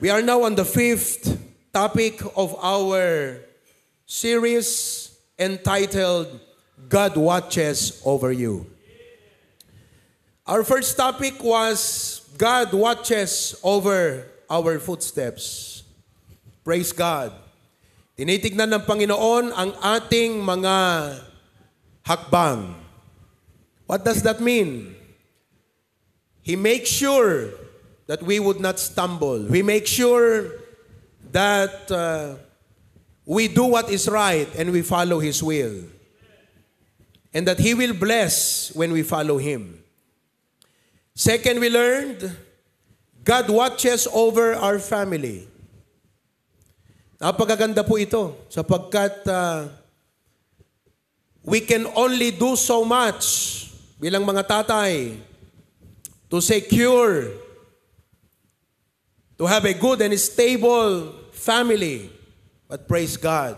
We are now on the fifth topic of our series entitled God Watches Over You. Our first topic was God watches over our footsteps. Praise God. Tinitignan ng Panginoon ang ating mga hakbang. What does that mean? He makes sure that we would not stumble. We make sure that uh, we do what is right and we follow His will. And that He will bless when we follow Him. Second, we learned God watches over our family. Napakaganda po ito sapagkat uh, we can only do so much bilang mga tatay to secure to have a good and stable family. But praise God,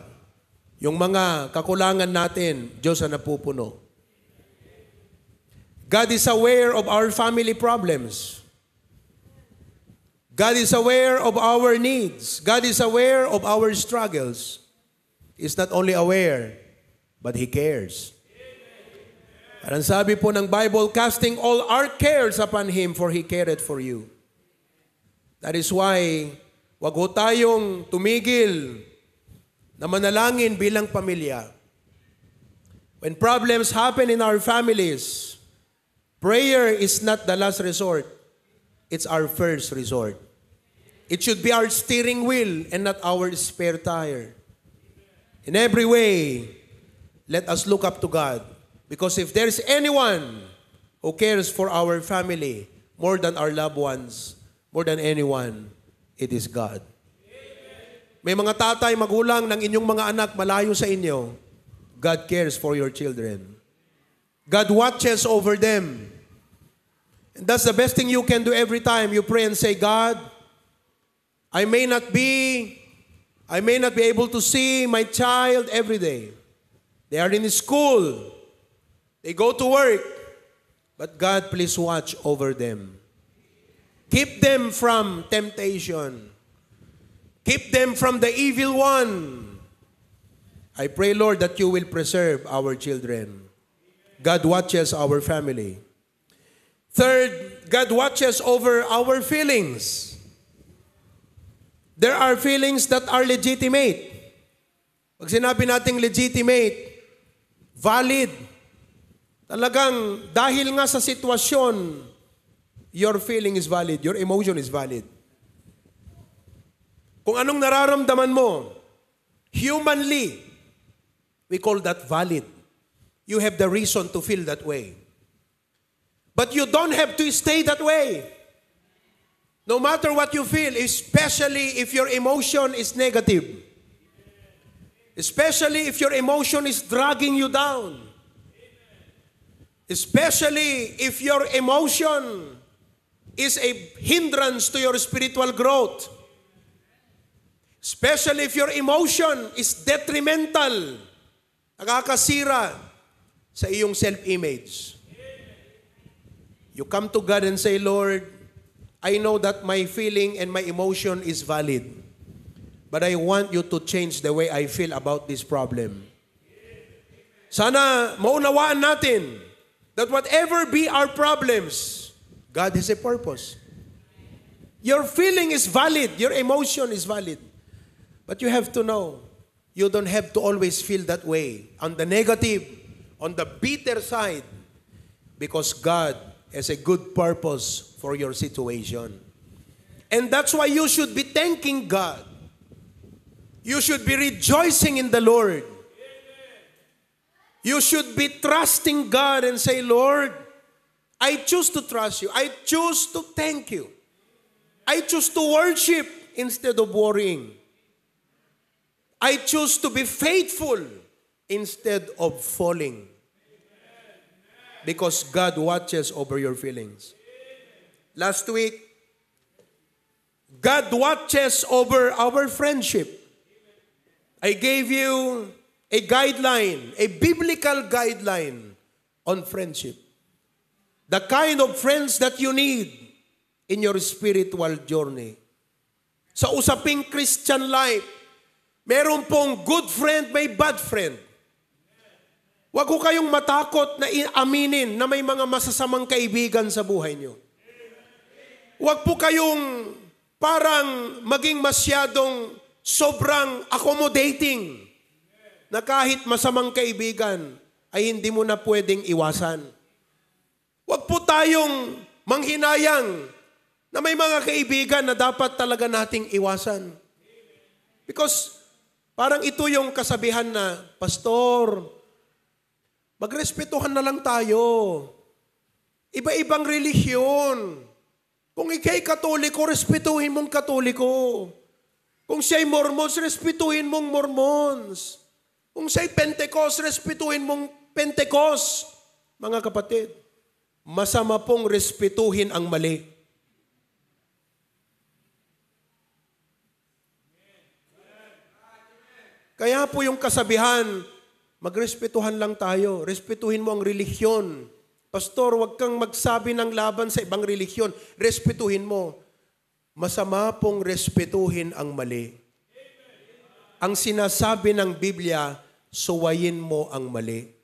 yung mga kakulangan natin, Diyos ang napupuno. God is aware of our family problems. God is aware of our needs. God is aware of our struggles. He's not only aware, but He cares. Parang sabi po ng Bible, casting all our cares upon Him for He careth for you. That is why, wag ho tayong tumigil na manalangin bilang pamilya. When problems happen in our families, prayer is not the last resort. It's our first resort. It should be our steering wheel and not our spare tire. In every way, let us look up to God. Because if there's anyone who cares for our family more than our loved ones, more than anyone, it is God. May mga tatay, magulang ng inyong mga anak malayo sa inyo. God cares for your children. God watches over them. And that's the best thing you can do every time. You pray and say, God, I may not be, I may not be able to see my child every day. They are in school. They go to work. But God, please watch over them. Keep them from temptation. Keep them from the evil one. I pray, Lord, that you will preserve our children. God watches our family. Third, God watches over our feelings. There are feelings that are legitimate. Pag sinabi nating legitimate, valid, talagang dahil nga sa sitwasyon, Your feeling is valid. Your emotion is valid. Kung anong nararamdaman mo, humanly, we call that valid. You have the reason to feel that way. But you don't have to stay that way. No matter what you feel, especially if your emotion is negative. Especially if your emotion is dragging you down. Especially if your emotion is a hindrance to your spiritual growth. Especially if your emotion is detrimental, nakakasira sa iyong self-image. You come to God and say, Lord, I know that my feeling and my emotion is valid. But I want you to change the way I feel about this problem. Sana maunawaan natin that whatever be our problems, God has a purpose. Your feeling is valid, your emotion is valid. But you have to know, you don't have to always feel that way on the negative, on the bitter side, because God has a good purpose for your situation. And that's why you should be thanking God. You should be rejoicing in the Lord. You should be trusting God and say, Lord, I choose to trust you. I choose to thank you. I choose to worship instead of worrying. I choose to be faithful instead of falling. Because God watches over your feelings. Last week, God watches over our friendship. I gave you a guideline, a biblical guideline on friendship. The kind of friends that you need in your spiritual journey. Sa usaping Christian life, meron pong good friend, may bad friend. Huwag ko kayong matakot na aminin na may mga masasamang kaibigan sa buhay niyo. Huwag po kayong parang maging masyadong sobrang accommodating na kahit masamang kaibigan ay hindi mo na pwedeng iwasan. Huwag po tayong manghinayang na may mga kaibigan na dapat talaga nating iwasan. Because parang ito yung kasabihan na, Pastor, magrespetuhan na lang tayo. Iba-ibang relihiyon. Kung ikay katoliko, respetuhin mong katoliko. Kung siya'y mormons, respetuhin mong mormons. Kung siya'y pentecost, respetuhin mong pentecost. Mga kapatid, Masama pong respetuhin ang mali. Kaya po yung kasabihan, magrespetuhan lang tayo. Respetuhin mo ang relihiyon. Pastor, huwag kang magsabi ng laban sa ibang relihiyon. Respetuhin mo. Masama pong respetuhin ang mali. Ang sinasabi ng Biblia, suwayin mo ang mali.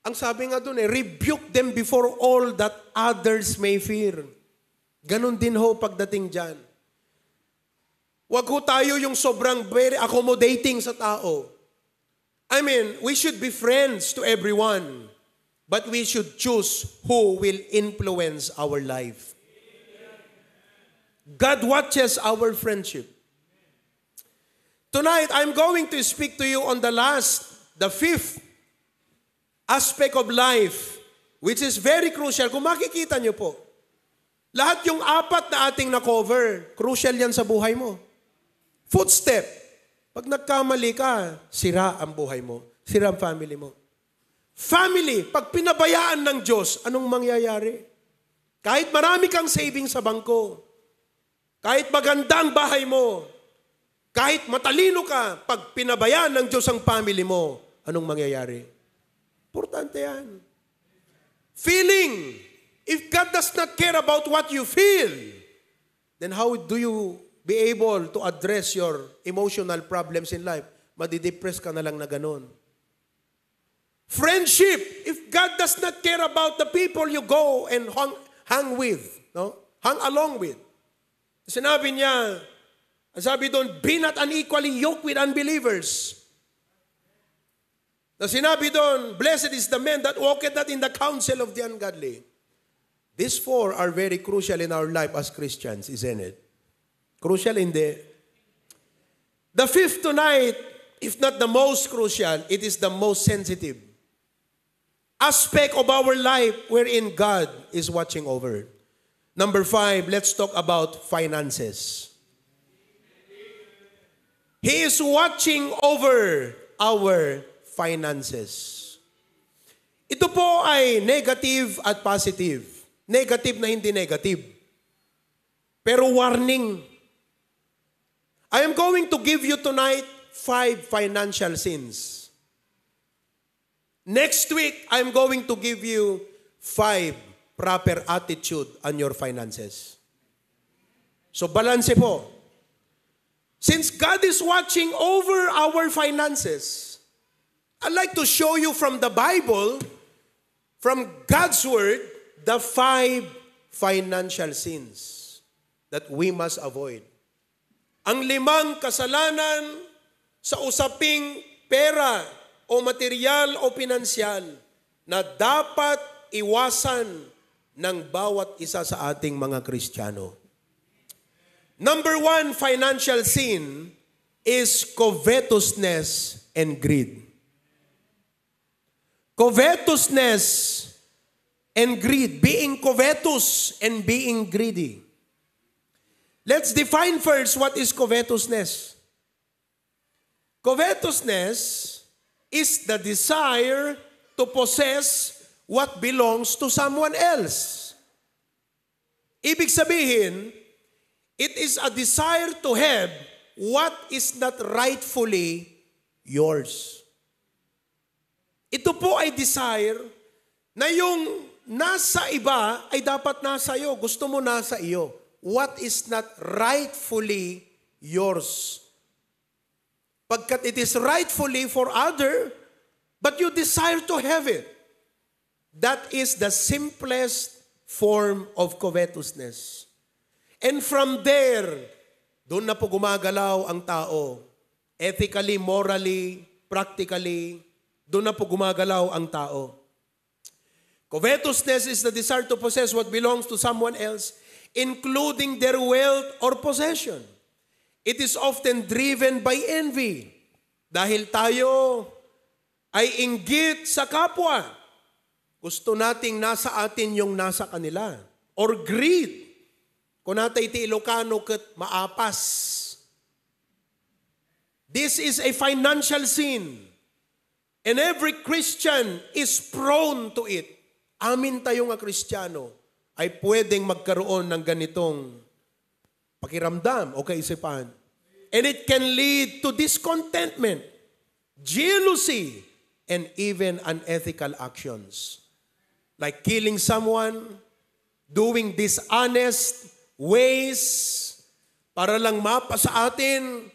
Ang sabi nga doon eh, rebuke them before all that others may fear. Ganon din ho pagdating dyan. Huwag ho tayo yung sobrang very accommodating sa tao. I mean, we should be friends to everyone, but we should choose who will influence our life. God watches our friendship. Tonight, I'm going to speak to you on the last, the fifth aspect of life, which is very crucial. Kung makikita nyo po, lahat yung apat na ating na-cover, crucial yan sa buhay mo. Footstep. Pag nagkamali ka, sira ang buhay mo. Sira ang family mo. Family, pag pinabayaan ng Diyos, anong mangyayari? Kahit marami kang saving sa bangko, kahit maganda ang bahay mo, kahit matalino ka, pag pinabayaan ng Diyos ang family mo, anong mangyayari? Importante yan. Feeling. If God does not care about what you feel, then how do you be able to address your emotional problems in life? Madidepress ka na lang na ganun. Friendship. If God does not care about the people you go and hang, hang with, no? hang along with, sinabi niya, sabi doon, be not unequally yoked with unbelievers. Na sinabi doon, Blessed is the man that walketh not in the counsel of the ungodly. These four are very crucial in our life as Christians, isn't it? Crucial in the... The fifth tonight, if not the most crucial, it is the most sensitive aspect of our life wherein God is watching over. Number five, let's talk about finances. He is watching over our finances. Ito po ay negative at positive. Negative na hindi negative. Pero warning. I am going to give you tonight five financial sins. Next week, I'm going to give you five proper attitude on your finances. So balance po. Since God is watching over our finances, I'd like to show you from the Bible, from God's Word, the five financial sins that we must avoid. Ang limang kasalanan sa usaping pera o material o pinansyal na dapat iwasan ng bawat isa sa ating mga Kristiyano. Number one financial sin is covetousness and greed. Covetousness and greed. Being covetous and being greedy. Let's define first what is covetousness. Covetousness is the desire to possess what belongs to someone else. Ibig sabihin, it is a desire to have what is not rightfully yours. Ito po ay desire na yung nasa iba ay dapat nasa iyo. Gusto mo nasa iyo. What is not rightfully yours. Pagkat it is rightfully for other, but you desire to have it. That is the simplest form of covetousness. And from there, doon na po gumagalaw ang tao. Ethically, morally, practically, doon na po gumagalaw ang tao. Covetousness is the desire to possess what belongs to someone else, including their wealth or possession. It is often driven by envy. Dahil tayo ay inggit sa kapwa. Gusto nating nasa atin yung nasa kanila. Or greed. Kung natay ti Ilocano kat maapas. This is a financial sin. And every Christian is prone to it. Amin tayo nga Kristiyano ay pwedeng magkaroon ng ganitong pakiramdam o kaisipan. And it can lead to discontentment, jealousy, and even unethical actions. Like killing someone, doing dishonest ways, para lang mapa sa atin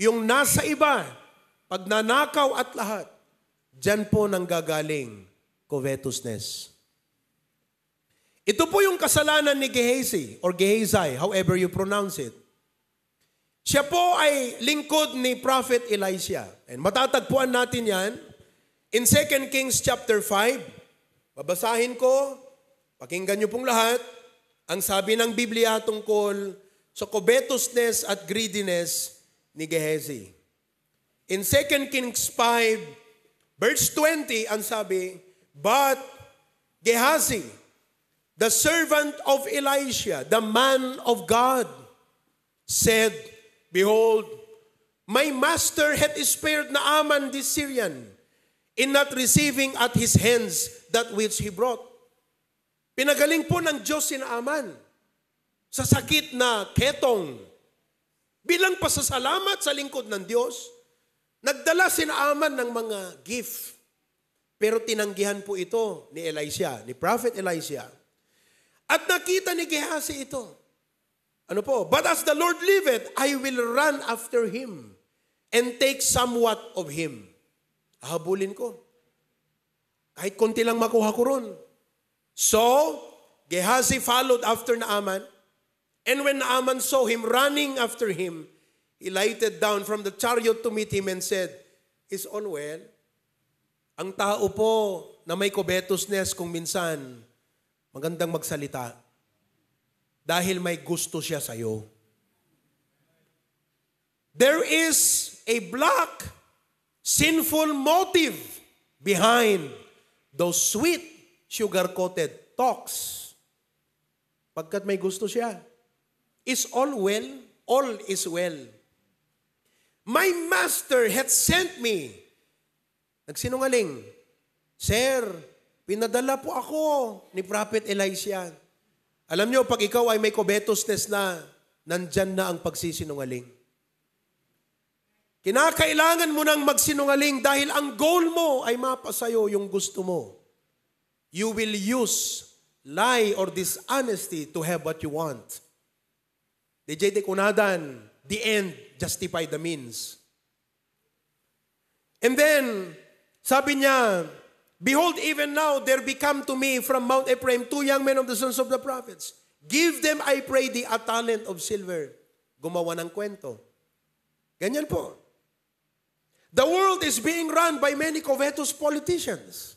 yung nasa iba, pagnanakaw at lahat. Diyan po gagaling covetousness. Ito po yung kasalanan ni Gehazi or Gehezai, however you pronounce it. Siya po ay lingkod ni Prophet Elisha. And matatagpuan natin yan in 2 Kings chapter 5. Babasahin ko, pakinggan niyo pong lahat, ang sabi ng Biblia tungkol sa covetousness at greediness ni Gehazi. In 2 Kings 5, Verse 20, ang sabi, But Gehazi, the servant of Elisha, the man of God, said, Behold, my master hath spared Naaman the Syrian, in not receiving at his hands that which he brought. Pinagaling po ng Diyos si Naaman sa sakit na ketong bilang pasasalamat sa lingkod ng Diyos Nagdala si Aman ng mga gift. Pero tinanggihan po ito ni Elisha, ni Prophet Elisha. At nakita ni Gehazi ito. Ano po? But as the Lord liveth, I will run after him and take somewhat of him. Habulin ko. Kahit konti lang makuha ko ron. So, Gehazi followed after Naaman. And when Naaman saw him running after him, He lighted down from the chariot to meet him and said, Is all well? Ang tao po na may covetousness kung minsan magandang magsalita dahil may gusto siya sa iyo. There is a black, sinful motive behind those sweet, sugar-coated talks. Pagkat may gusto siya. Is all well? All is well. My master had sent me. Nagsinungaling, Sir, pinadala po ako ni Prophet Elisha. Alam nyo, pag ikaw ay may covetousness na, nandyan na ang pagsisinungaling. Kinakailangan mo nang magsinungaling dahil ang goal mo ay mapasayo yung gusto mo. You will use lie or dishonesty to have what you want. DJ De the end justify the means. And then, sabi niya, Behold, even now there become to me from Mount Ephraim two young men of the sons of the prophets. Give them, I pray thee, a talent of silver. Gumawa ng kwento. Ganyan po. The world is being run by many covetous politicians.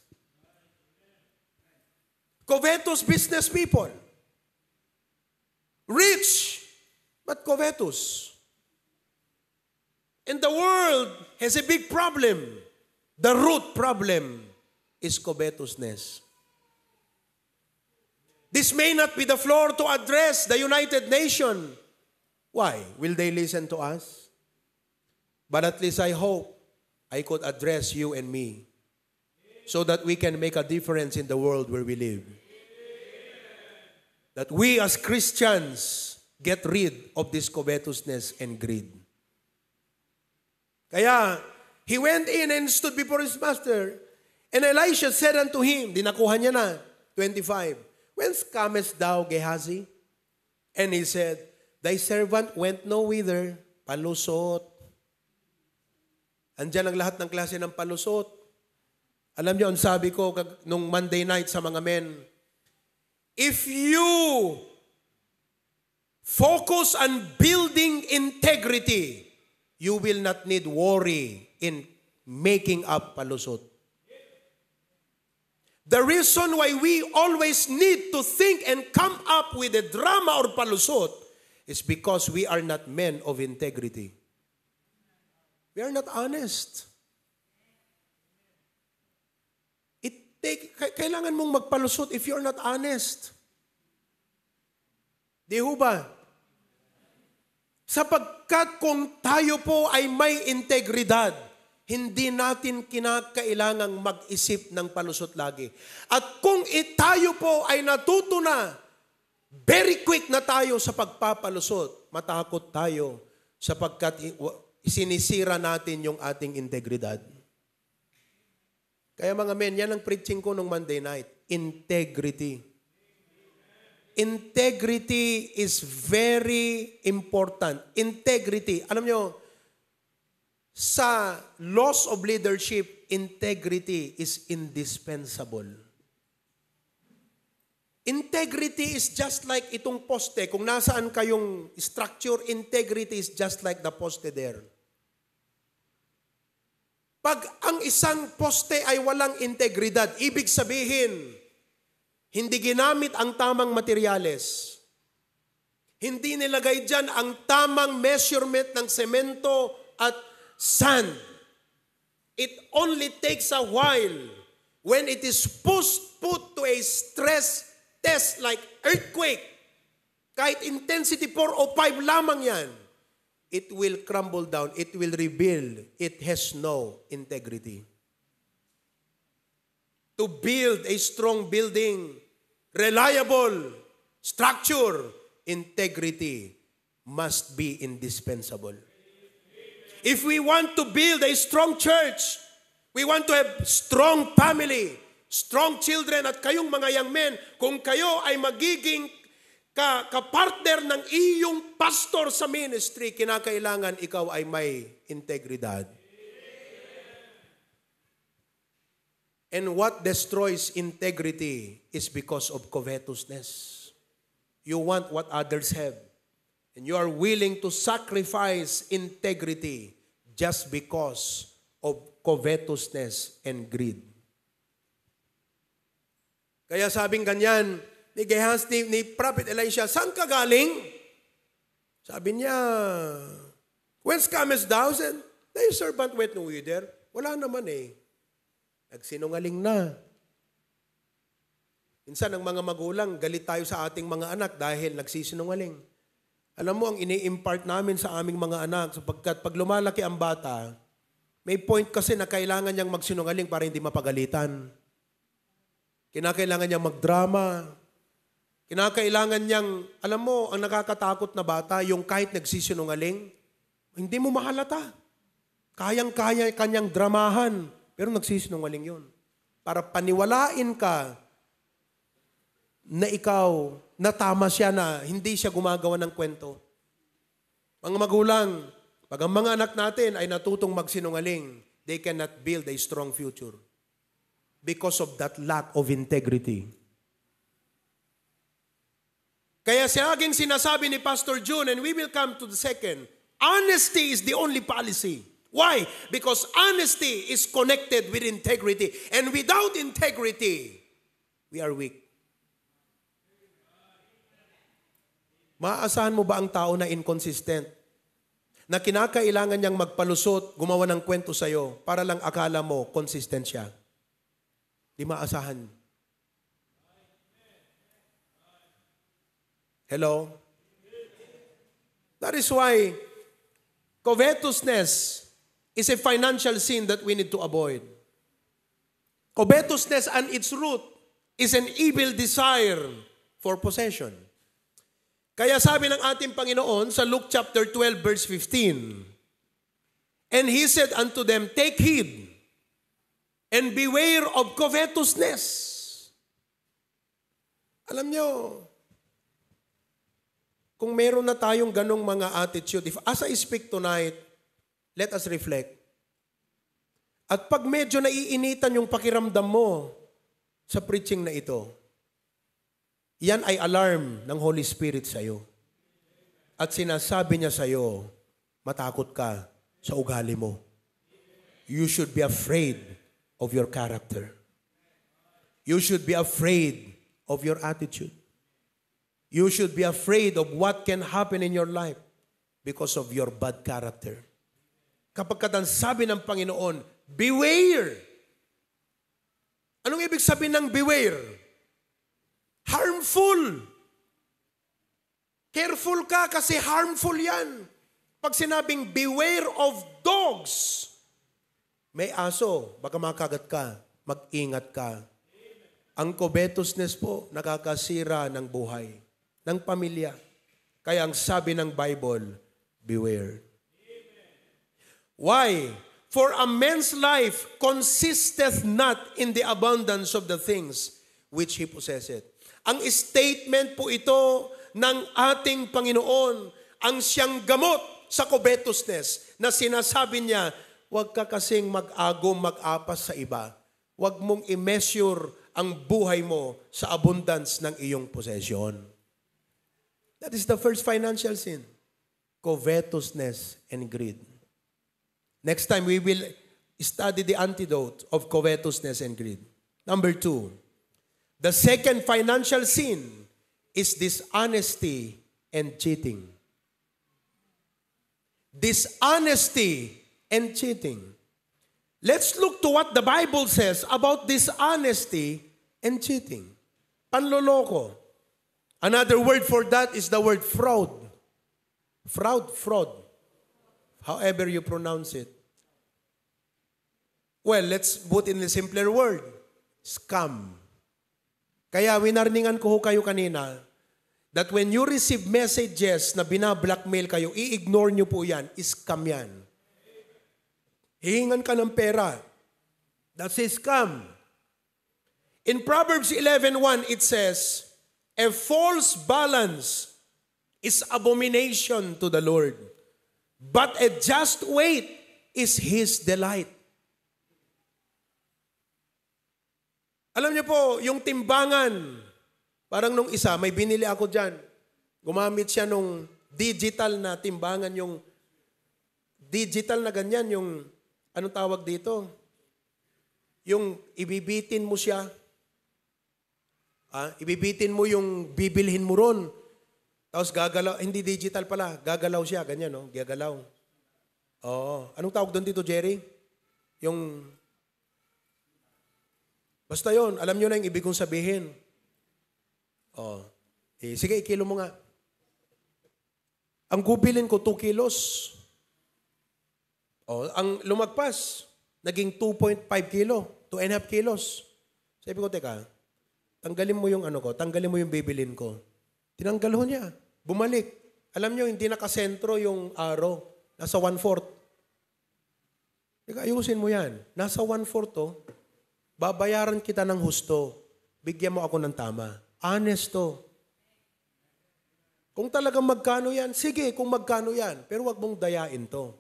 Covetous business people. Rich, but covetous. And the world has a big problem. The root problem is covetousness. This may not be the floor to address the United Nation. Why? Will they listen to us? But at least I hope I could address you and me so that we can make a difference in the world where we live. That we as Christians get rid of this covetousness and greed. Kaya, he went in and stood before his master. And Elisha said unto him, dinakuha niya na, 25, Whence comest thou, Gehazi? And he said, Thy servant went no whither, palusot. Andiyan ang lahat ng klase ng palusot. Alam niyo, ang sabi ko nung Monday night sa mga men, if you focus on building integrity, you will not need worry in making up palusot. The reason why we always need to think and come up with a drama or palusot is because we are not men of integrity. We are not honest. It take, kailangan mong magpalusot if you're not honest. Di ho ba? Sapagkat kung tayo po ay may integridad, hindi natin kinakailangang mag-isip ng palusot lagi. At kung tayo po ay natuto na, very quick na tayo sa pagpapalusot, matakot tayo sapagkat sinisira natin yung ating integridad. Kaya mga men, yan ang preaching ko nung Monday night. Integrity. Integrity is very important. Integrity. Alam nyo, sa loss of leadership, integrity is indispensable. Integrity is just like itong poste. Kung nasaan kayong structure, integrity is just like the poste there. Pag ang isang poste ay walang integridad, ibig sabihin, hindi ginamit ang tamang materyales. Hindi nilagay dyan ang tamang measurement ng semento at sand. It only takes a while when it is pushed, put to a stress test like earthquake. Kahit intensity 4 o 5 lamang yan, it will crumble down. It will rebuild. It has no integrity. To build a strong building, reliable, structure, integrity must be indispensable. If we want to build a strong church, we want to have strong family, strong children, at kayong mga young men, kung kayo ay magiging ka, partner ng iyong pastor sa ministry, kinakailangan ikaw ay may integridad. And what destroys integrity is because of covetousness. You want what others have. And you are willing to sacrifice integrity just because of covetousness and greed. Kaya sabing ganyan, ni Gehazi, ni, ni Prophet Elisha, saan ka galing? Sabi niya, whence comest thou? And thy servant went no wither. Wala naman eh. Nagsinungaling na. Minsan ang mga magulang, galit tayo sa ating mga anak dahil nagsisinungaling. Alam mo, ang ini-impart namin sa aming mga anak, sapagkat pag lumalaki ang bata, may point kasi na kailangan niyang magsinungaling para hindi mapagalitan. Kinakailangan niyang magdrama. Kinakailangan niyang, alam mo, ang nakakatakot na bata, yung kahit nagsisinungaling, hindi mo mahalata. Kayang-kaya kanyang dramahan. Pero nagsisinungaling yun. Para paniwalain ka na ikaw, na tama siya na hindi siya gumagawa ng kwento. Mga magulang, pag ang mga anak natin ay natutong magsinungaling, they cannot build a strong future because of that lack of integrity. Kaya sa aking sinasabi ni Pastor June, and we will come to the second, honesty is the only policy. Why? Because honesty is connected with integrity. And without integrity, we are weak. Maaasahan mo ba ang tao na inconsistent? Na kinakailangan niyang magpalusot, gumawa ng kwento sa'yo, para lang akala mo, consistent siya. Di maasahan. Hello? That is why covetousness is a financial sin that we need to avoid. Covetousness and its root is an evil desire for possession. Kaya sabi ng ating Panginoon sa Luke chapter 12 verse 15, And He said unto them, Take heed and beware of covetousness. Alam nyo, kung meron na tayong ganong mga attitude, if as I speak tonight, Let us reflect. At pag medyo naiinitan yung pakiramdam mo sa preaching na ito, yan ay alarm ng Holy Spirit sa iyo. At sinasabi niya sa iyo, matakot ka sa ugali mo. You should be afraid of your character. You should be afraid of your attitude. You should be afraid of what can happen in your life because of your bad character kapagkat ang sabi ng Panginoon, beware. Anong ibig sabihin ng beware? Harmful. Careful ka kasi harmful yan. Pag sinabing beware of dogs, may aso, baka makagat ka, mag-ingat ka. Ang covetousness po, nakakasira ng buhay, ng pamilya. Kaya ang sabi ng Bible, beware. Why? For a man's life consisteth not in the abundance of the things which he possesseth. Ang statement po ito ng ating Panginoon, ang siyang gamot sa covetousness na sinasabi niya, huwag ka kasing mag-ago, mag-apas sa iba. Huwag mong i-measure ang buhay mo sa abundance ng iyong possession. That is the first financial sin. Covetousness and greed. Next time, we will study the antidote of covetousness and greed. Number two, the second financial sin is dishonesty and cheating. Dishonesty and cheating. Let's look to what the Bible says about dishonesty and cheating. Panloloko. Another word for that is the word fraud. Fraud, fraud. However you pronounce it. Well, let's put in a simpler word. Scam. Kaya winarningan ko ho kayo kanina that when you receive messages na binablockmail kayo, i-ignore nyo po yan. Scam yan. Hihingan ka ng pera. That's a scam. In Proverbs 11.1, it says, A false balance is abomination to the Lord, but a just weight is His delight. Alam niyo po, yung timbangan, parang nung isa, may binili ako dyan. Gumamit siya nung digital na timbangan, yung digital na ganyan, yung anong tawag dito? Yung ibibitin mo siya. Ah, ibibitin mo yung bibilhin mo ron. Tapos gagalaw, hindi digital pala, gagalaw siya, ganyan, no? Gagalaw. Oo. Anong tawag doon dito, Jerry? Yung Basta yon, alam nyo na yung ibig kong sabihin. Oh. Eh, sige, ikilo mo nga. Ang gubilin ko, 2 kilos. Oh, ang lumagpas, naging 2.5 kilo, 2 and kilos. Sabi ko, teka, tanggalin mo yung ano ko, tanggalin mo yung bibilin ko. Tinanggal ho niya. Bumalik. Alam niyo, hindi nakasentro yung araw. Nasa one-fourth. Teka, ayusin mo yan. Nasa one-fourth, oh. Babayaran kita ng husto. Bigyan mo ako ng tama. Honesto. Kung talagang magkano yan, sige, kung magkano yan. Pero wag mong dayain to.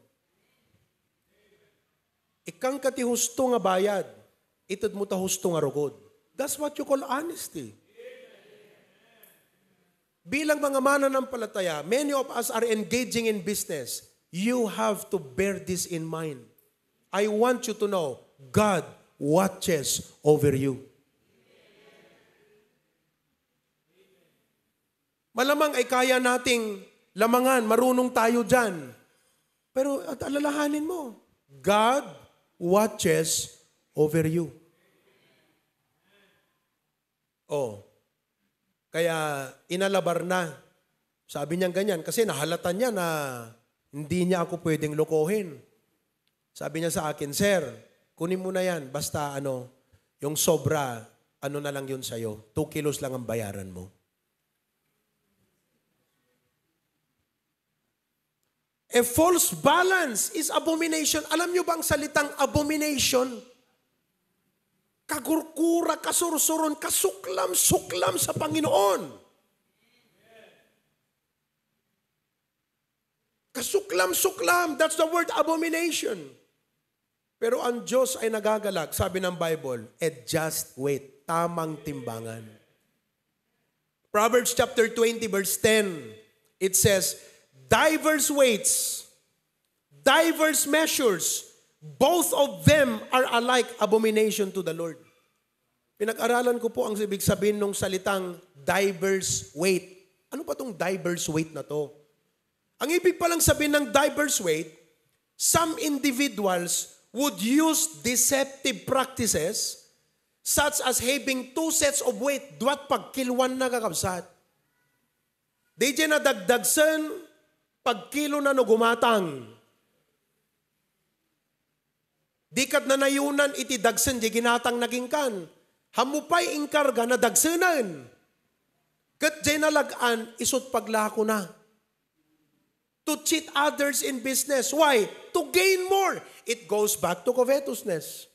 Ikang kati husto nga bayad. Itod mo ta husto nga rugod. That's what you call honesty. Bilang mga mananampalataya, many of us are engaging in business. You have to bear this in mind. I want you to know, God watches over you. Malamang ay kaya nating lamangan, marunong tayo dyan. Pero at alalahanin mo, God watches over you. Oh. Kaya inalabar na. Sabi niya ganyan kasi nahalata niya na hindi niya ako pwedeng lokohin. Sabi niya sa akin, Sir, kunin mo na yan. Basta ano, yung sobra, ano na lang yun sa'yo. 2 kilos lang ang bayaran mo. A false balance is abomination. Alam nyo bang salitang abomination? Kagurkura, kasursuron, kasuklam-suklam sa Panginoon. Kasuklam-suklam. That's the word abomination. Pero ang Diyos ay nagagalak, sabi ng Bible, at just wait, tamang timbangan. Proverbs chapter 20 verse 10, it says, diverse weights, diverse measures, both of them are alike abomination to the Lord. Pinag-aralan ko po ang ibig sabihin ng salitang diverse weight. Ano pa tong diverse weight na to? Ang ibig palang sabihin ng diverse weight, some individuals would use deceptive practices such as having two sets of weight duwat pagkilwan na kakabsat. Di dyan nadagdagsan pagkilo na no gumatang. Di kat na nayunan iti dagsan di ginatang naging kan. Hamupay inkarga na dagsanan. Kat dyan nalagaan isot paglako na to cheat others in business. Why? To gain more. It goes back to covetousness.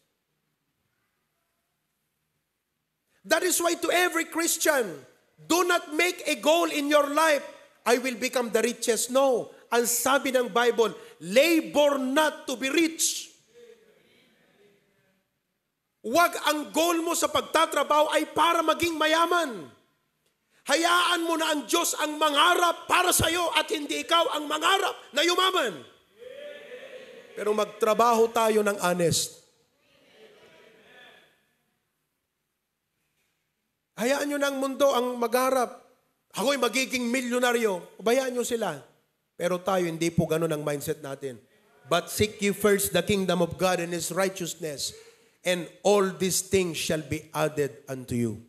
That is why to every Christian, do not make a goal in your life, I will become the richest. No. Ang sabi ng Bible, labor not to be rich. Huwag ang goal mo sa pagtatrabaho ay para maging mayaman. Hayaan mo na ang Diyos ang mangarap para sa iyo at hindi ikaw ang mangarap na yumaman. Pero magtrabaho tayo ng honest. Hayaan nyo ng mundo ang magharap. Ako'y magiging milyonaryo. Bayaan nyo sila. Pero tayo, hindi po ganun ang mindset natin. But seek ye first the kingdom of God and His righteousness, and all these things shall be added unto you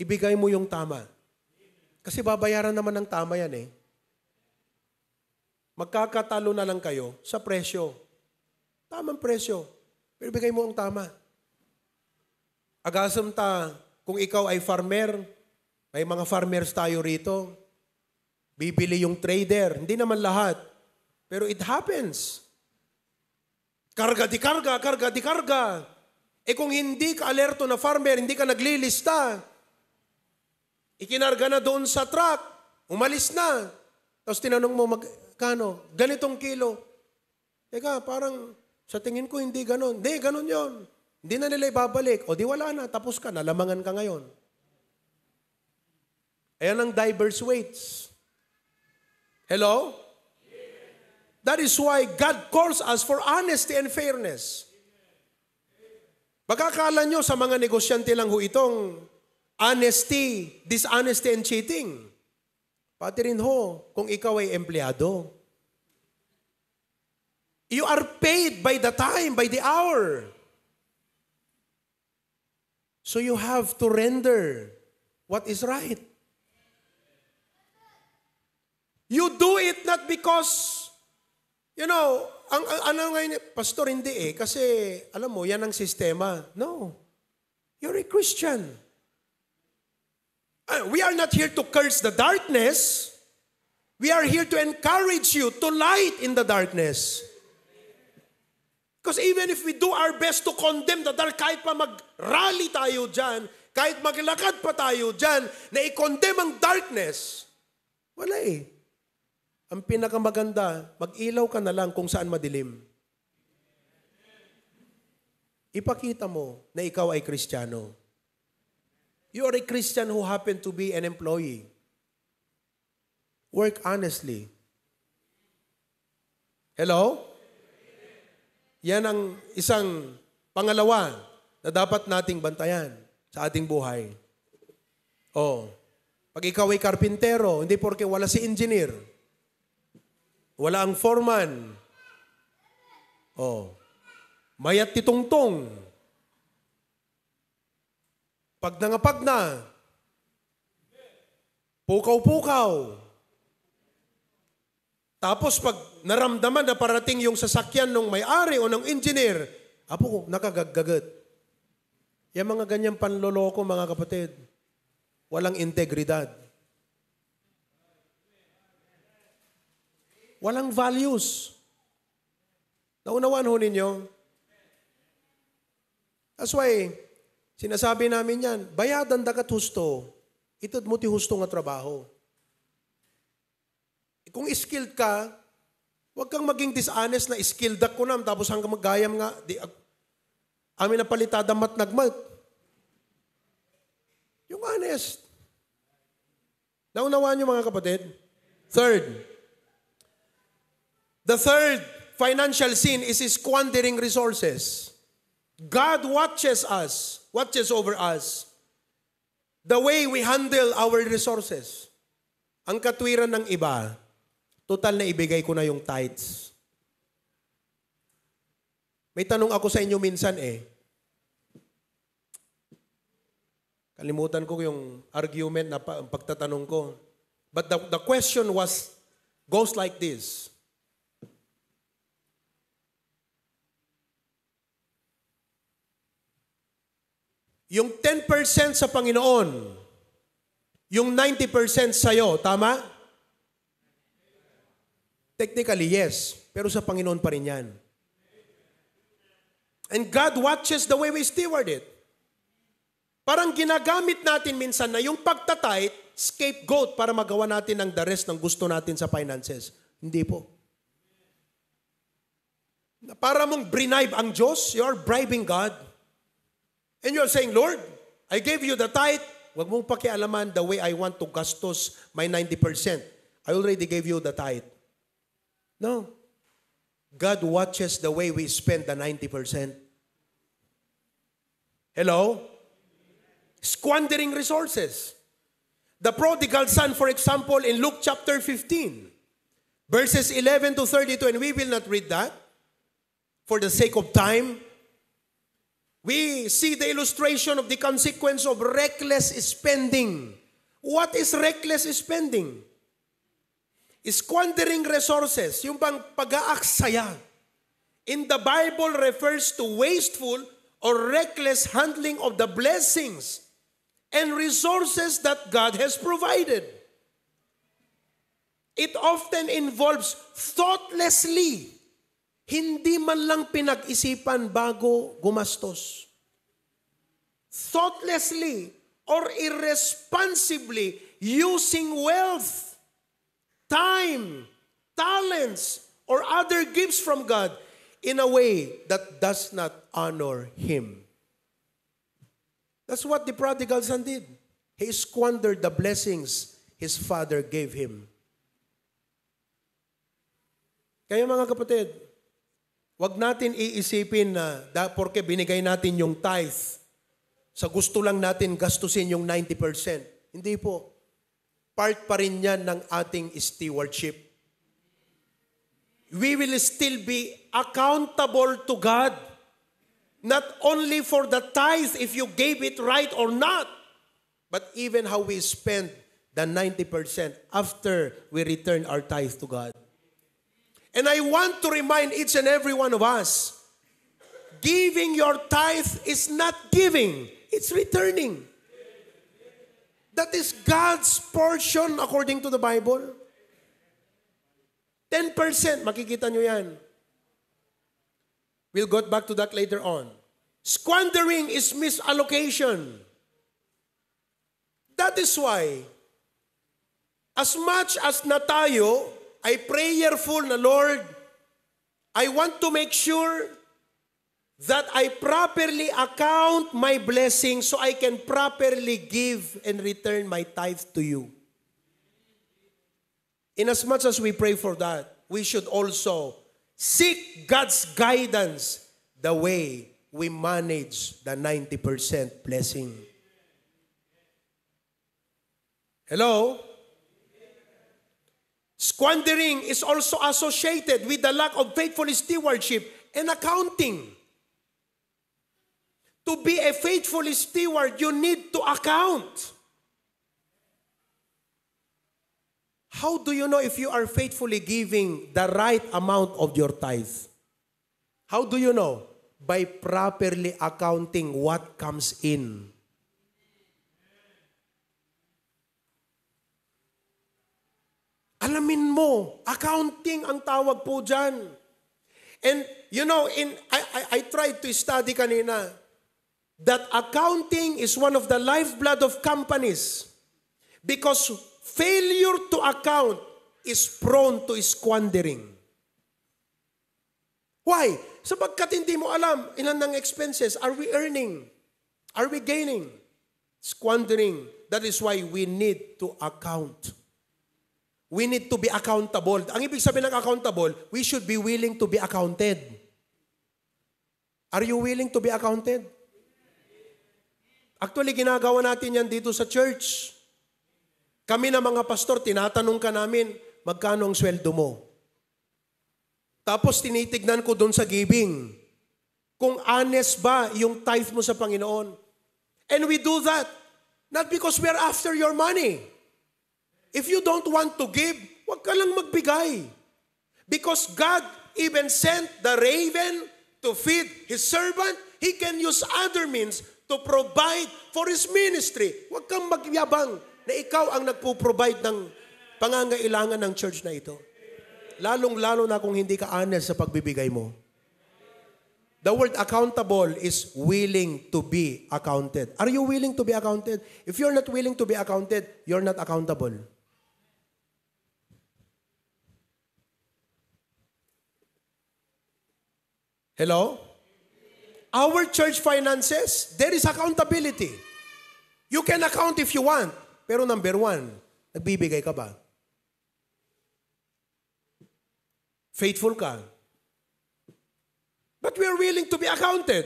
ibigay mo yung tama. Kasi babayaran naman ng tama yan eh. Magkakatalo na lang kayo sa presyo. Tamang presyo. Pero bigay mo ang tama. Agasam ta, kung ikaw ay farmer, may mga farmers tayo rito, bibili yung trader, hindi naman lahat. Pero it happens. Karga di karga, karga di karga. Eh kung hindi ka alerto na farmer, hindi ka naglilista, Ikinarga na doon sa truck. Umalis na. Tapos tinanong mo, magkano? Ganitong kilo. Teka, parang sa tingin ko hindi ganon. Hindi, ganon yon. Hindi na nila ibabalik. O di wala na, tapos ka, nalamangan ka ngayon. Ayan ang diverse weights. Hello? That is why God calls us for honesty and fairness. Baka akala nyo sa mga negosyante lang ho itong Honesty, dishonesty and cheating. Pati rin ho, kung ikaw ay empleyado. You are paid by the time, by the hour. So you have to render what is right. You do it not because, you know, ang, ang ano ngayon, Pastor, hindi eh, kasi alam mo, yan ang sistema. No. You're a Christian. Uh, we are not here to curse the darkness. We are here to encourage you to light in the darkness. Because even if we do our best to condemn the dark, kahit pa mag-rally tayo dyan, kahit maglakad pa tayo dyan, na i-condemn ang darkness, wala eh. Ang pinakamaganda, mag-ilaw ka na lang kung saan madilim. Ipakita mo na ikaw ay Kristiyano. You are a Christian who happen to be an employee. Work honestly. Hello? Yan ang isang pangalawa na dapat nating bantayan sa ating buhay. Oh, pag ikaw ay karpintero, hindi porke wala si engineer. Wala ang foreman. Oh, mayat titungtong. Pag nangapag na, pukaw-pukaw. Tapos pag naramdaman na parating yung sasakyan ng may-ari o ng engineer, apo, ko, nakagagagat. Yung mga ganyan panloloko, mga kapatid, walang integridad. Walang values. Naunawaan ho ninyo? That's why, Sinasabi namin yan, bayadan dagat husto, itod mo ti husto nga trabaho. Kung skilled ka, huwag kang maging dishonest na skilled ako nam, tapos hanggang magayam nga, di, ag, amin na palitada mat nagmat. Yung honest. Naunawaan niyo mga kapatid? Third, the third financial sin is squandering resources. God watches us, watches over us, the way we handle our resources. Ang katwiran ng iba, total na ibigay ko na yung tithes. May tanong ako sa inyo minsan eh. Kalimutan ko yung argument na pagtatanong ko. But the, the question was, goes like this. Yung 10% sa Panginoon, yung 90% sa'yo, tama? Technically, yes. Pero sa Panginoon pa rin yan. And God watches the way we steward it. Parang ginagamit natin minsan na yung pagtatight, scapegoat para magawa natin ang the rest ng gusto natin sa finances. Hindi po. Para mong brinibe ang Diyos, you are bribing God. And you're saying, Lord, I gave you the tithe. Huwag mong pakialaman the way I want to gastos my 90%. I already gave you the tithe. No. God watches the way we spend the 90%. Hello? Squandering resources. The prodigal son, for example, in Luke chapter 15, verses 11 to 32, and we will not read that for the sake of time. We see the illustration of the consequence of reckless spending. What is reckless spending? Squandering resources, yung bang pag-aaksaya. In the Bible refers to wasteful or reckless handling of the blessings and resources that God has provided. It often involves thoughtlessly hindi man lang pinag-isipan bago gumastos. Thoughtlessly or irresponsibly using wealth, time, talents, or other gifts from God in a way that does not honor Him. That's what the prodigal son did. He squandered the blessings his father gave him. Kaya mga kapatid, Huwag natin iisipin na da, porke binigay natin yung tithe, sa gusto lang natin gastusin yung 90%. Hindi po. Part pa rin yan ng ating stewardship. We will still be accountable to God. Not only for the tithe if you gave it right or not, but even how we spend the 90% after we return our tithe to God. And I want to remind each and every one of us, giving your tithe is not giving, it's returning. That is God's portion according to the Bible. 10%, makikita nyo yan. We'll go back to that later on. Squandering is misallocation. That is why, as much as na tayo, I prayerful na Lord, I want to make sure that I properly account my blessing so I can properly give and return my tithe to you. Inasmuch as as we pray for that, we should also seek God's guidance the way we manage the 90% blessing. Hello? Squandering is also associated with the lack of faithful stewardship and accounting. To be a faithful steward, you need to account. How do you know if you are faithfully giving the right amount of your tithe? How do you know? By properly accounting what comes in Alamin mo, accounting ang tawag po dyan. And you know, in I, I, I tried to study kanina that accounting is one of the lifeblood of companies because failure to account is prone to squandering. Why? Sapagkat hindi mo alam, ilan ng expenses? Are we earning? Are we gaining? Squandering. That is why we need to account. We need to be accountable. Ang ibig sabihin ng accountable, we should be willing to be accounted. Are you willing to be accounted? Actually, ginagawa natin yan dito sa church. Kami na mga pastor, tinatanong ka namin, magkano ang sweldo mo? Tapos tinitignan ko doon sa giving. Kung honest ba yung tithe mo sa Panginoon. And we do that. Not because we're after your money. If you don't want to give, huwag ka lang magbigay. Because God even sent the raven to feed His servant. He can use other means to provide for His ministry. Huwag kang magyabang na ikaw ang nagpo-provide ng pangangailangan ng church na ito. Lalong-lalo na kung hindi ka honest sa pagbibigay mo. The word accountable is willing to be accounted. Are you willing to be accounted? If you're not willing to be accounted, you're not accountable. Hello? Our church finances, there is accountability. You can account if you want. Pero number one, nagbibigay ka ba? Faithful ka. But we are willing to be accounted.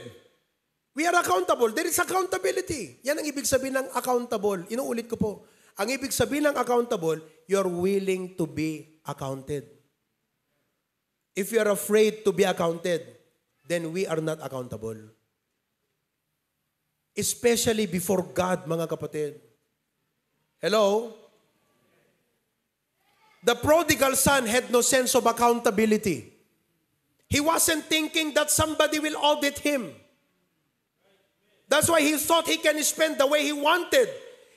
We are accountable. There is accountability. Yan ang ibig sabihin ng accountable. Inuulit ko po. Ang ibig sabihin ng accountable, you are willing to be accounted. If you are afraid to be accounted, then we are not accountable. Especially before God, mga kapatid. Hello? The prodigal son had no sense of accountability. He wasn't thinking that somebody will audit him. That's why he thought he can spend the way he wanted.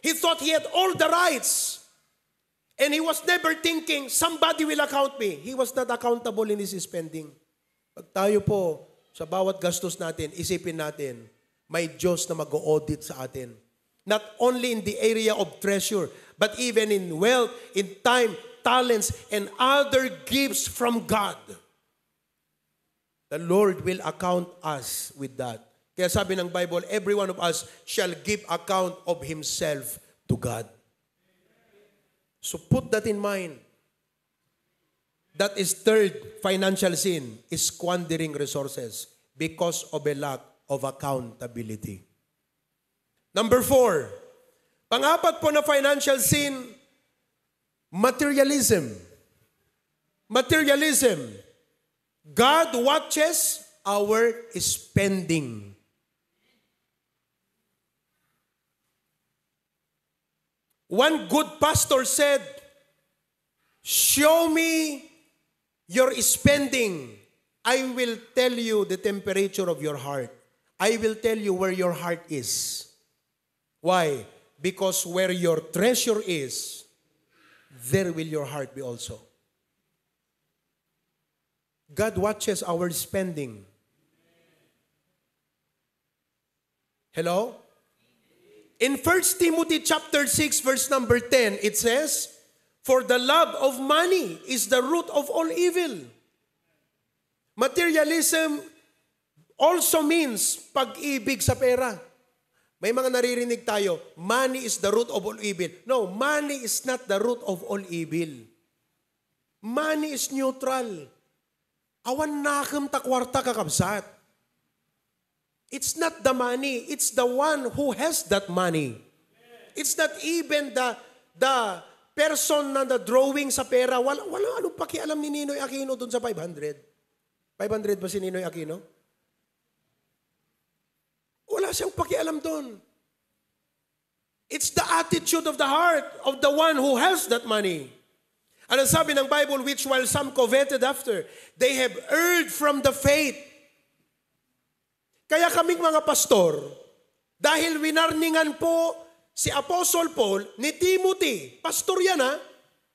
He thought he had all the rights. And he was never thinking, somebody will account me. He was not accountable in his spending. Pag tayo po sa bawat gastos natin, isipin natin, may Diyos na mag-audit sa atin. Not only in the area of treasure, but even in wealth, in time, talents, and other gifts from God. The Lord will account us with that. Kaya sabi ng Bible, every one of us shall give account of himself to God. So put that in mind. That is third financial sin, is squandering resources because of a lack of accountability. Number four, pangapat po na financial sin, materialism. Materialism. God watches our spending. One good pastor said, Show me your spending, I will tell you the temperature of your heart. I will tell you where your heart is. Why? Because where your treasure is, there will your heart be also. God watches our spending. Hello? In 1 Timothy chapter 6 verse number 10 it says For the love of money is the root of all evil. Materialism also means pag-ibig sa pera. May mga naririnig tayo, money is the root of all evil. No, money is not the root of all evil. Money is neutral. Awan nakam takwarta kakabsat. It's not the money, it's the one who has that money. It's not even the the person na the drawing sa pera, wala, wala anong pakialam ni Ninoy Aquino doon sa 500. 500 ba si Ninoy Aquino? Wala siyang pakialam doon. It's the attitude of the heart of the one who has that money. Ano sabi ng Bible, which while some coveted after, they have erred from the faith. Kaya kaming mga pastor, dahil winarningan po si Apostle Paul ni Timothy. Pastor yan ha.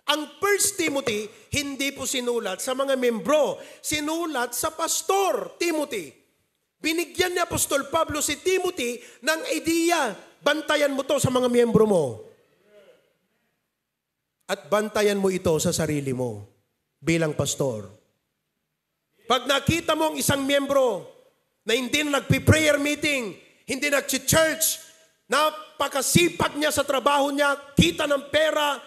Ang 1 Timothy, hindi po sinulat sa mga membro. Sinulat sa pastor, Timothy. Binigyan ni Apostol Pablo si Timothy ng ideya. Bantayan mo to sa mga miyembro mo. At bantayan mo ito sa sarili mo bilang pastor. Pag nakita mo ang isang miyembro na hindi na nagpi-prayer meeting, hindi nag-church, Napakasipag niya sa trabaho niya, kita ng pera,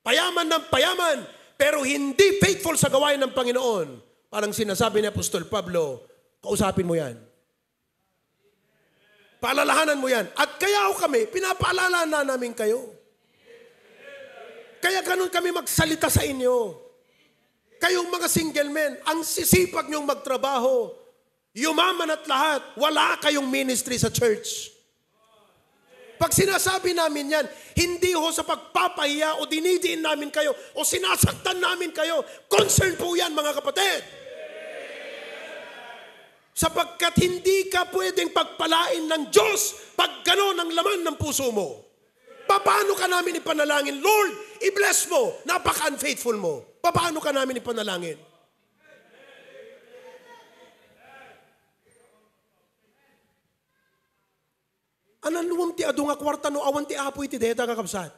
payaman ng payaman, pero hindi faithful sa gawain ng Panginoon. Parang sinasabi ni Apostol Pablo, kausapin mo yan. Paalalahanan mo yan. At kaya ho kami, pinapaalala na namin kayo. Kaya ganun kami magsalita sa inyo. Kayong mga single men, ang sisipag niyong magtrabaho, yumaman at lahat, wala kayong ministry sa church. Pag sinasabi namin yan, hindi ho sa pagpapahiya o dinidiin namin kayo o sinasaktan namin kayo. Concern po yan mga kapatid. Sapagkat hindi ka pwedeng pagpalain ng Diyos pag gano'n ang laman ng puso mo. Paano ka namin ipanalangin? Lord, i-bless mo. Napaka-unfaithful mo. Paano ka namin ipanalangin? Anan luwam ti adu kwarta no awan ti apoy ti deta kakabsat.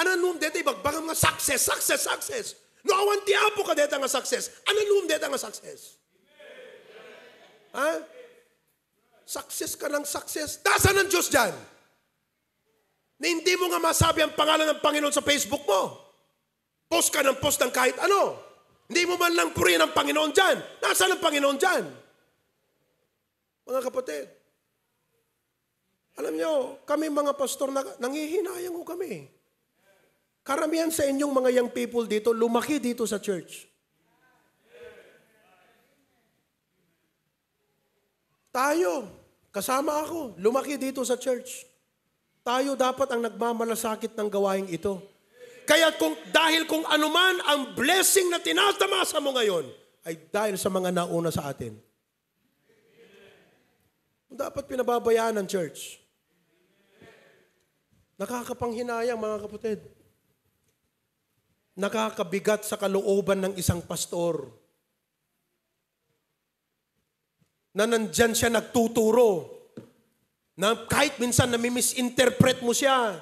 Anan luwam deta ibagbagam nga success, success, success. No awan ti apo ka deta nga success. Anan luwam deta nga success. Ha? Success ka ng success. Dasan ang Diyos dyan? Na hindi mo nga masabi ang pangalan ng Panginoon sa Facebook mo. Post ka ng post ng kahit ano. Hindi mo man lang purihin ang Panginoon dyan. Nasaan ang Panginoon dyan? Mga kapatid, alam nyo, kami mga pastor, nangihinayang ko kami. Karamihan sa inyong mga young people dito, lumaki dito sa church. Tayo, kasama ako, lumaki dito sa church. Tayo dapat ang nagmamalasakit ng gawain ito. Kaya kung, dahil kung anuman ang blessing na tinatamasa mo ngayon, ay dahil sa mga nauna sa atin dapat pinababayaan ng church. Nakakapanghinayang mga kapatid. Nakakabigat sa kalooban ng isang pastor. Na nandyan siya nagtuturo. Na kahit minsan nami-misinterpret mo siya.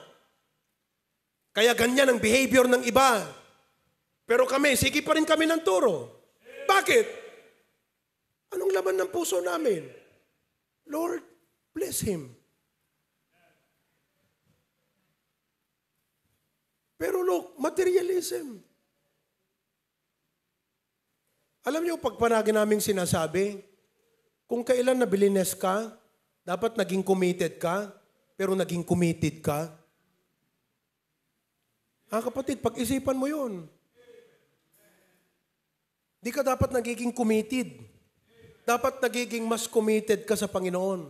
Kaya ganyan ang behavior ng iba. Pero kami, sige pa rin kami ng turo. Bakit? Anong laman ng puso namin? Lord, bless him. Pero look, materialism. Alam niyo, pag palagi naming sinasabi, kung kailan nabilines ka, dapat naging committed ka, pero naging committed ka. Ha kapatid, pag-isipan mo yun. Di ka dapat nagiging committed dapat nagiging mas committed ka sa Panginoon.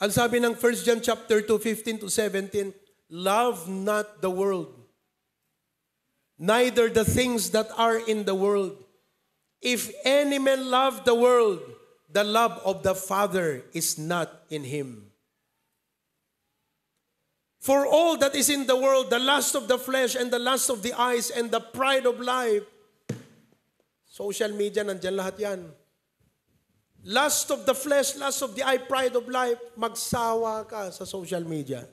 Ang sabi ng 1 John chapter 2, 15 to 17, Love not the world, neither the things that are in the world. If any man love the world, the love of the Father is not in him. For all that is in the world, the lust of the flesh and the lust of the eyes and the pride of life. Social media, nandyan lahat yan. Lust of the flesh, lust of the eye, pride of life. Magsawa ka sa social media.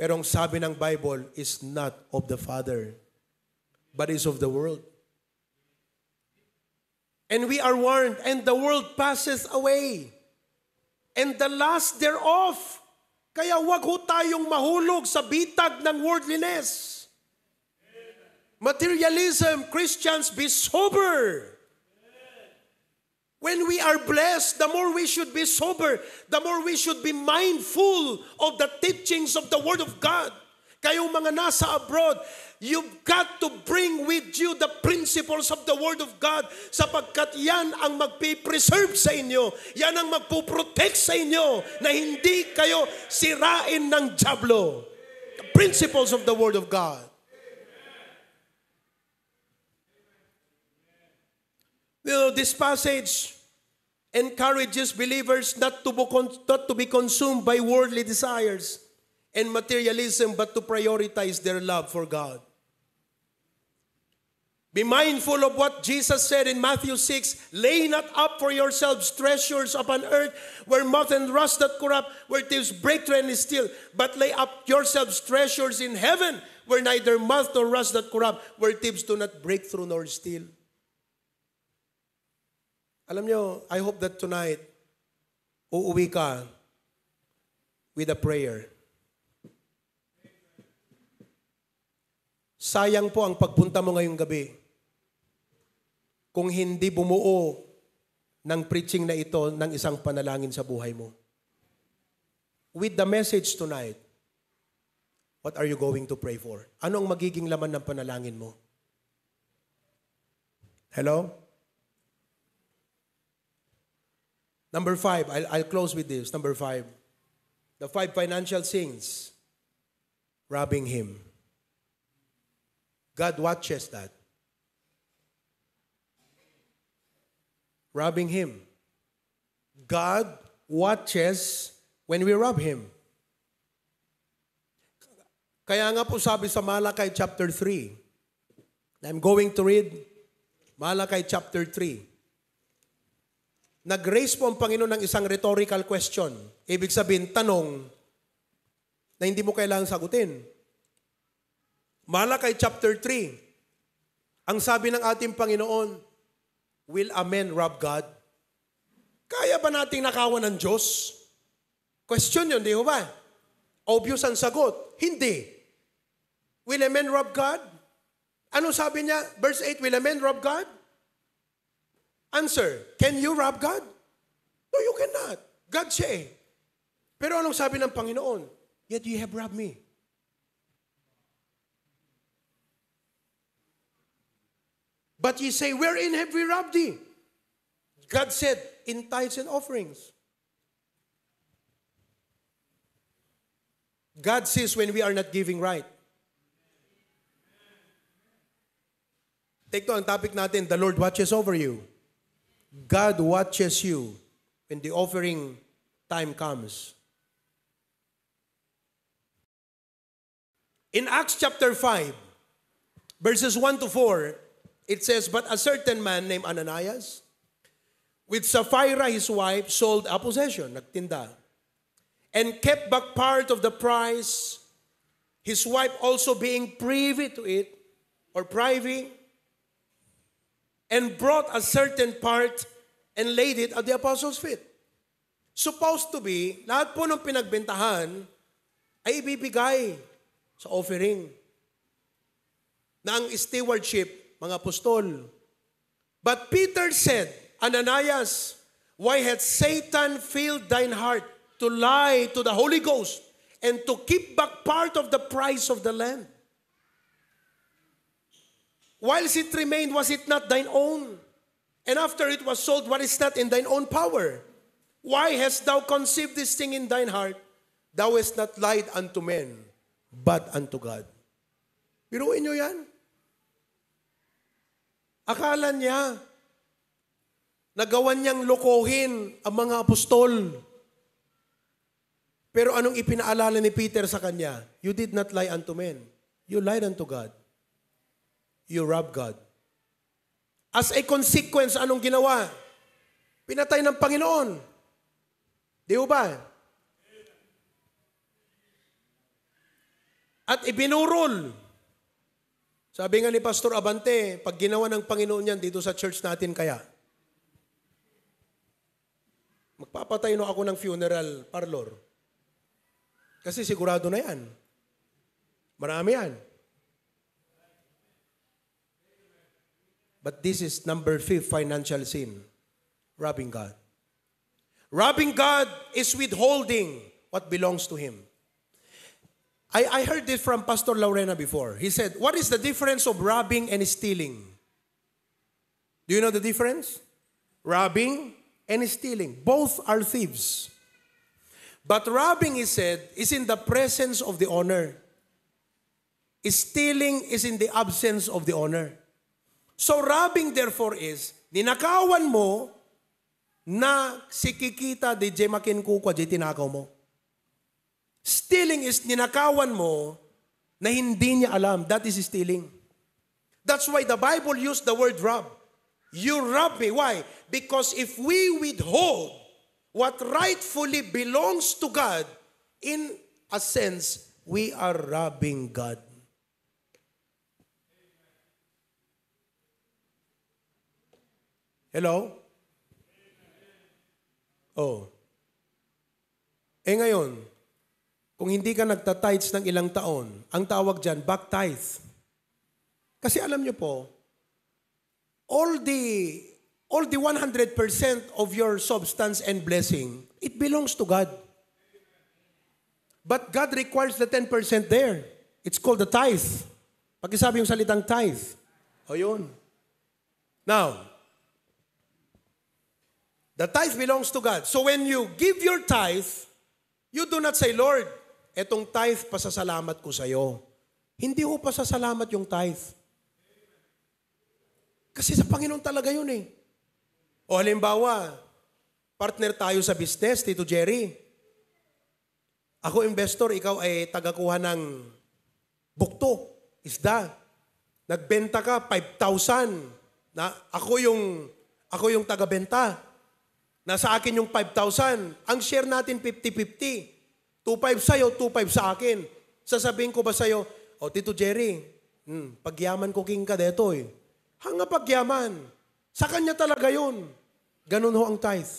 Pero ang sabi ng Bible is not of the Father, but is of the world. And we are warned, and the world passes away, and the lust thereof. Kaya wag ho tayong mahulog sa bitag ng worldliness. Materialism, Christians, be sober. When we are blessed, the more we should be sober, the more we should be mindful of the teachings of the Word of God. Kayong mga nasa abroad, You've got to bring with you the principles of the Word of God sapagkat yan ang magpipreserve sa inyo. Yan ang magpuprotect sa inyo na hindi kayo sirain ng Diablo. The principles of the Word of God. You know, this passage encourages believers not to, not to be consumed by worldly desires and materialism, but to prioritize their love for God. Be mindful of what Jesus said in Matthew 6 Lay not up for yourselves treasures upon earth where moth and rust doth corrupt, where thieves break through and steal, but lay up yourselves treasures in heaven where neither moth nor rust doth corrupt, where thieves do not break through nor steal. Alam nyo, I hope that tonight, uuwi ka with a prayer. Sayang po ang pagpunta mo ngayong gabi kung hindi bumuo ng preaching na ito ng isang panalangin sa buhay mo. With the message tonight, what are you going to pray for? Ano ang magiging laman ng panalangin mo? Hello? Number five, I'll, I'll close with this. Number five, the five financial sins, robbing him. God watches that. robbing Him. God watches when we rob Him. Kaya nga po sabi sa Malakay chapter 3, I'm going to read Malakay chapter 3. Nag-raise po ang Panginoon ng isang rhetorical question. Ibig sabihin, tanong na hindi mo kailangang sagutin. Malakay chapter 3. Ang sabi ng ating Panginoon, Will a man rob God? Kaya ba nating nakawan ng Diyos? Question yun, di ba? Obvious ang sagot. Hindi. Will a man rob God? Ano sabi niya? Verse 8, will a man rob God? Answer, can you rob God? No, you cannot. God siya eh. Pero anong sabi ng Panginoon? Yet you have robbed me. But you say, wherein have we robbed thee? God said, in tithes and offerings. God sees when we are not giving right. Take to ang topic natin, the Lord watches over you. God watches you when the offering time comes. In Acts chapter 5, verses 1 to 4, it says, But a certain man named Ananias, with Sapphira his wife, sold a possession, nagtinda, and kept back part of the price, his wife also being privy to it, or privy, and brought a certain part and laid it at the apostles' feet. Supposed to be, lahat po ng pinagbentahan ay ibibigay sa offering na ang stewardship mga apostol. But Peter said, Ananias, why hath Satan filled thine heart to lie to the Holy Ghost and to keep back part of the price of the land? Whilst it remained, was it not thine own? And after it was sold, what is not in thine own power? Why hast thou conceived this thing in thine heart? Thou hast not lied unto men, but unto God. Biruin nyo yan. Akala niya, nagawan niyang lokohin ang mga apostol. Pero anong ipinaalala ni Peter sa kanya? You did not lie unto men. You lied unto God. You robbed God. As a consequence, anong ginawa? Pinatay ng Panginoon. Di ba? At ibinurol sabi nga ni Pastor Abante, pag ginawa ng Panginoon yan dito sa church natin kaya, magpapatay no ako ng funeral parlor. Kasi sigurado na yan. Marami yan. But this is number five, financial sin. Robbing God. Robbing God is withholding what belongs to Him. I, I heard this from Pastor Lorena before. He said, What is the difference of robbing and stealing? Do you know the difference? Robbing and stealing. Both are thieves. But robbing, he said, is in the presence of the owner. Stealing is in the absence of the owner. So robbing therefore is, ninakawan mo na sikikita Kikita di Jemakin Kukwa di tinakaw mo. Stealing is ninakawan mo na hindi niya alam. That is stealing. That's why the Bible used the word rob. You rob me. Why? Because if we withhold what rightfully belongs to God, in a sense, we are robbing God. Hello? Oh. Eh ngayon, kung hindi ka nagtatides ng ilang taon, ang tawag dyan, back tithes. Kasi alam nyo po, all the, all the 100% of your substance and blessing, it belongs to God. But God requires the 10% there. It's called the tithe. pag yung salitang tithe. O yun. Now, the tithe belongs to God. So when you give your tithe, you do not say, Lord, etong tithe, pasasalamat ko sa iyo. Hindi ho pasasalamat yung tithe. Kasi sa Panginoon talaga yun eh. O halimbawa, partner tayo sa business, Tito Jerry. Ako investor, ikaw ay tagakuha ng bukto, isda. Nagbenta ka 5,000. Na ako yung ako yung tagabenta. Nasa akin yung 5,000. Ang share natin 50-50. 2.5 sa'yo, 2.5 sa akin. Sasabihin ko ba sa'yo, o oh, Tito Jerry, hmm, pagyaman ko king ka deto eh. Hanga pagyaman. Sa kanya talaga yun. Ganun ho ang tithe.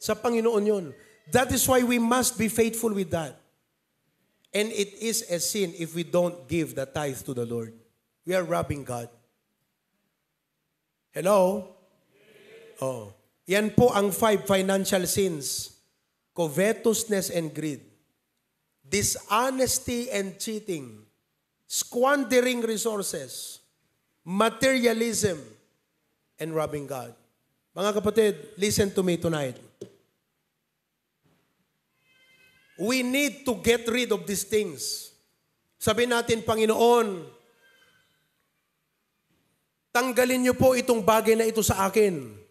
Sa Panginoon yun. That is why we must be faithful with that. And it is a sin if we don't give the tithe to the Lord. We are robbing God. Hello? Oh. Yan po ang five financial sins covetousness and greed, dishonesty and cheating, squandering resources, materialism, and robbing God. Mga kapatid, listen to me tonight. We need to get rid of these things. Sabihin natin, Panginoon, tanggalin niyo po itong bagay na ito sa akin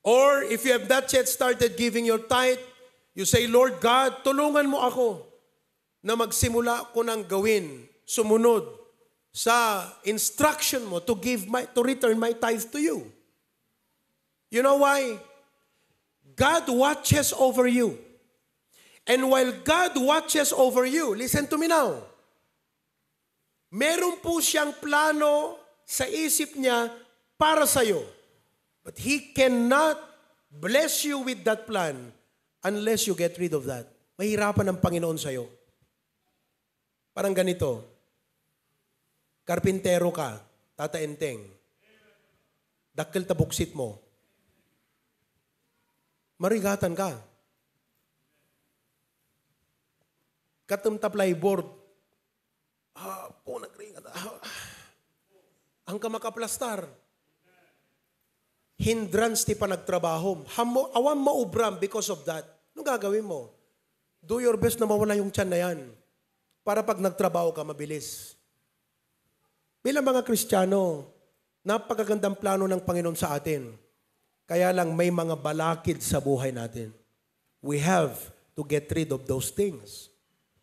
Or if you have not yet started giving your tithe, you say, Lord God, tulungan mo ako na magsimula ko ng gawin, sumunod sa instruction mo to give my to return my tithe to you. You know why? God watches over you. And while God watches over you, listen to me now. Meron po siyang plano sa isip niya para sa iyo. But He cannot bless you with that plan unless you get rid of that. Mahirapan ng Panginoon sa'yo. Parang ganito, karpintero ka, tataenteng, dakil tabuksit mo, marigatan ka. Katum taplay board, ah, po nagringat, ah, ang kamakaplastar, hindrance ti panagtrabaho. Hamo, awan maubram because of that. Anong gagawin mo? Do your best na mawala yung tiyan na yan. Para pag nagtrabaho ka, mabilis. Bilang mga Kristiyano, napakagandang plano ng Panginoon sa atin. Kaya lang may mga balakid sa buhay natin. We have to get rid of those things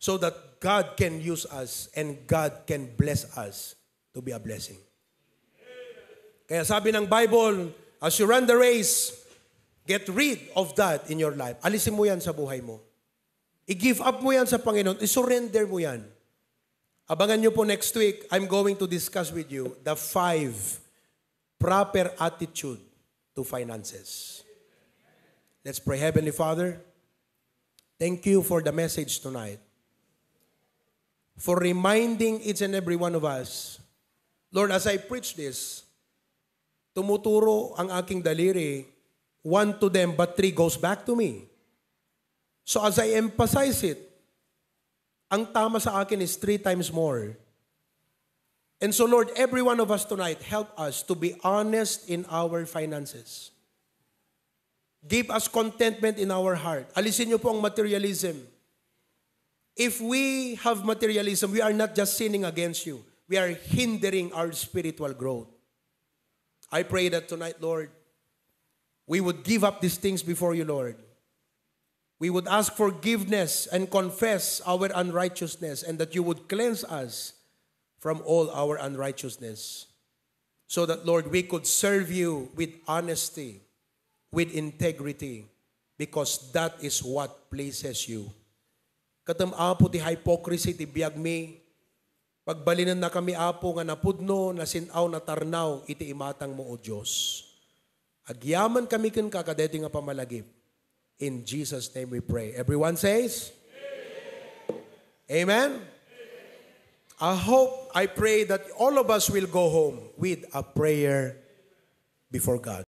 so that God can use us and God can bless us to be a blessing. Kaya sabi ng Bible, As you run the race, get rid of that in your life. Alisin mo yan sa buhay mo. I-give up mo yan sa Panginoon. I-surrender mo yan. Abangan nyo po next week, I'm going to discuss with you the five proper attitude to finances. Let's pray. Heavenly Father, thank you for the message tonight. For reminding each and every one of us, Lord, as I preach this, Tumuturo ang aking daliri, one to them but three goes back to me. So as I emphasize it, ang tama sa akin is three times more. And so Lord, every one of us tonight, help us to be honest in our finances. Give us contentment in our heart. Alisin niyo po ang materialism. If we have materialism, we are not just sinning against you. We are hindering our spiritual growth. I pray that tonight, Lord, we would give up these things before you, Lord. We would ask forgiveness and confess our unrighteousness, and that you would cleanse us from all our unrighteousness. So that, Lord, we could serve you with honesty, with integrity, because that is what pleases you. Katam apo ti hypocrisy ti biag me Pagbalinan na kami apo nga napudno, na sinaw na tarnaw, iti imatang mo o Diyos. Agyaman kami kin kakadeti nga pamalagip. In Jesus' name we pray. Everyone says? Amen? Amen? I hope, I pray that all of us will go home with a prayer before God.